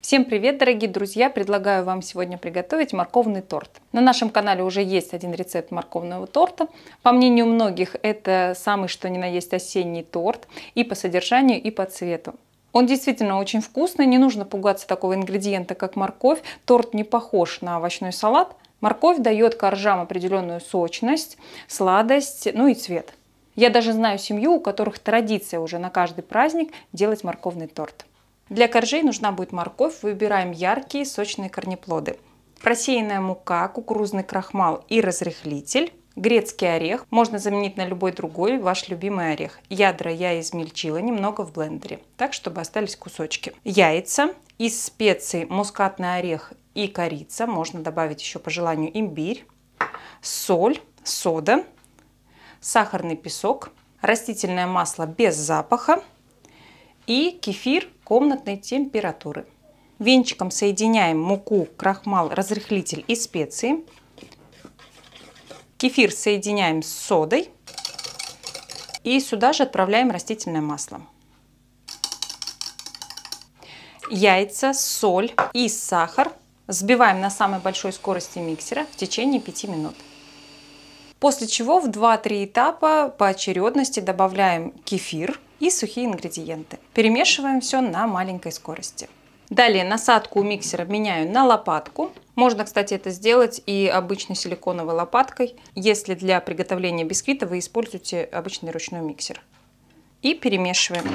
Всем привет, дорогие друзья! Предлагаю вам сегодня приготовить морковный торт. На нашем канале уже есть один рецепт морковного торта. По мнению многих, это самый что ни на есть осенний торт и по содержанию, и по цвету. Он действительно очень вкусный, не нужно пугаться такого ингредиента, как морковь. Торт не похож на овощной салат. Морковь дает коржам определенную сочность, сладость, ну и цвет. Я даже знаю семью, у которых традиция уже на каждый праздник делать морковный торт. Для коржей нужна будет морковь, выбираем яркие сочные корнеплоды. Просеянная мука, кукурузный крахмал и разрыхлитель. Грецкий орех можно заменить на любой другой ваш любимый орех. Ядра я измельчила немного в блендере, так чтобы остались кусочки. Яйца, из специй мускатный орех и корица, можно добавить еще по желанию имбирь, соль, сода, сахарный песок, растительное масло без запаха, и кефир комнатной температуры. Венчиком соединяем муку, крахмал, разрыхлитель и специи. Кефир соединяем с содой. И сюда же отправляем растительное масло. Яйца, соль и сахар взбиваем на самой большой скорости миксера в течение 5 минут. После чего в 2-3 этапа по очередности добавляем кефир, и сухие ингредиенты. Перемешиваем все на маленькой скорости. Далее насадку у миксера меняю на лопатку. Можно, кстати, это сделать и обычной силиконовой лопаткой, если для приготовления бисквита вы используете обычный ручной миксер. И перемешиваем.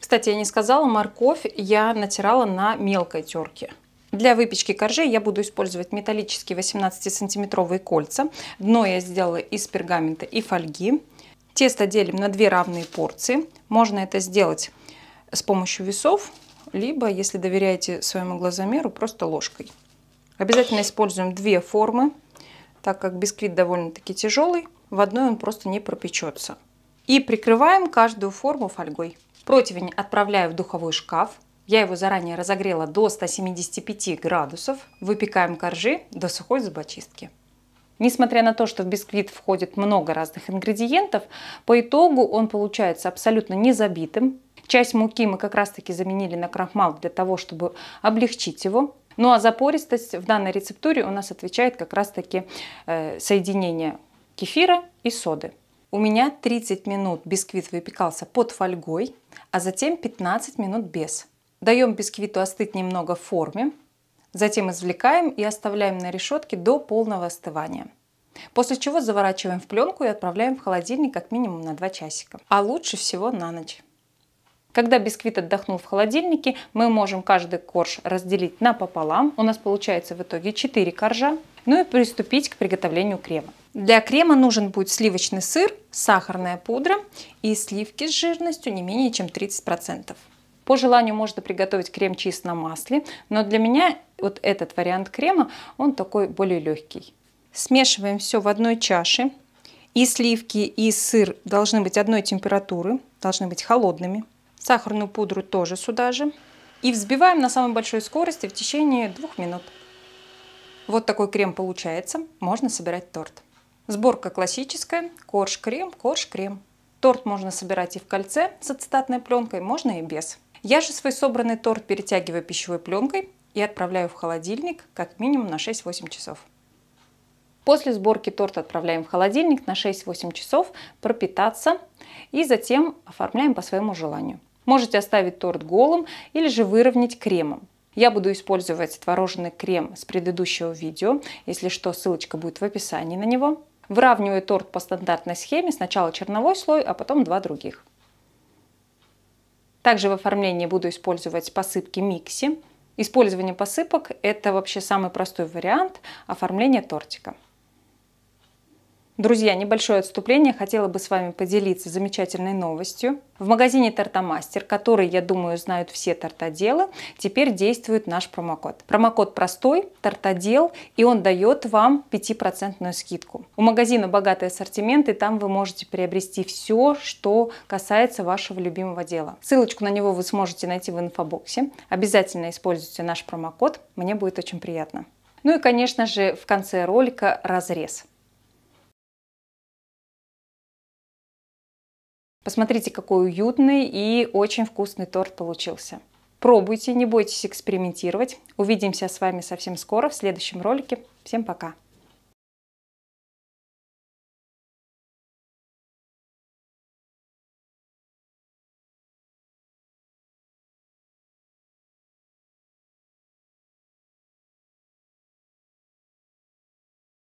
Кстати, я не сказала, морковь я натирала на мелкой терке. Для выпечки коржей я буду использовать металлические 18-сантиметровые кольца. Дно я сделала из пергамента и фольги. Тесто делим на две равные порции. Можно это сделать с помощью весов, либо, если доверяете своему глазомеру, просто ложкой. Обязательно используем две формы, так как бисквит довольно-таки тяжелый, в одной он просто не пропечется. И прикрываем каждую форму фольгой. Противень отправляю в духовой шкаф я его заранее разогрела до 175 градусов. Выпекаем коржи до сухой зубочистки. Несмотря на то, что в бисквит входит много разных ингредиентов, по итогу он получается абсолютно не забитым. Часть муки мы как раз таки заменили на крахмал для того, чтобы облегчить его. Ну а запористость в данной рецептуре у нас отвечает как раз таки э, соединение кефира и соды. У меня 30 минут бисквит выпекался под фольгой, а затем 15 минут без. Даем бисквиту остыть немного в форме, затем извлекаем и оставляем на решетке до полного остывания. После чего заворачиваем в пленку и отправляем в холодильник как минимум на 2 часика, а лучше всего на ночь. Когда бисквит отдохнул в холодильнике, мы можем каждый корж разделить напополам. У нас получается в итоге 4 коржа. Ну и приступить к приготовлению крема. Для крема нужен будет сливочный сыр, сахарная пудра и сливки с жирностью не менее чем 30%. По желанию можно приготовить крем-чиз на масле, но для меня вот этот вариант крема, он такой более легкий. Смешиваем все в одной чаше. И сливки, и сыр должны быть одной температуры, должны быть холодными. Сахарную пудру тоже сюда же. И взбиваем на самой большой скорости в течение двух минут. Вот такой крем получается, можно собирать торт. Сборка классическая, корж-крем, корж-крем. Торт можно собирать и в кольце с ацетатной пленкой, можно и без. Я же свой собранный торт перетягиваю пищевой пленкой и отправляю в холодильник как минимум на 6-8 часов. После сборки торт отправляем в холодильник на 6-8 часов пропитаться и затем оформляем по своему желанию. Можете оставить торт голым или же выровнять кремом. Я буду использовать творожный крем с предыдущего видео, если что, ссылочка будет в описании на него. Выравниваю торт по стандартной схеме, сначала черновой слой, а потом два других. Также в оформлении буду использовать посыпки микси. Использование посыпок – это вообще самый простой вариант оформления тортика. Друзья, небольшое отступление. Хотела бы с вами поделиться замечательной новостью. В магазине Тортомастер, который, я думаю, знают все тортоделы, теперь действует наш промокод. Промокод простой, тортодел, и он дает вам 5% скидку. У магазина богатый ассортимент, и там вы можете приобрести все, что касается вашего любимого дела. Ссылочку на него вы сможете найти в инфобоксе. Обязательно используйте наш промокод, мне будет очень приятно. Ну и, конечно же, в конце ролика разрез. Посмотрите, какой уютный и очень вкусный торт получился. Пробуйте, не бойтесь экспериментировать. Увидимся с вами совсем скоро в следующем ролике. Всем пока!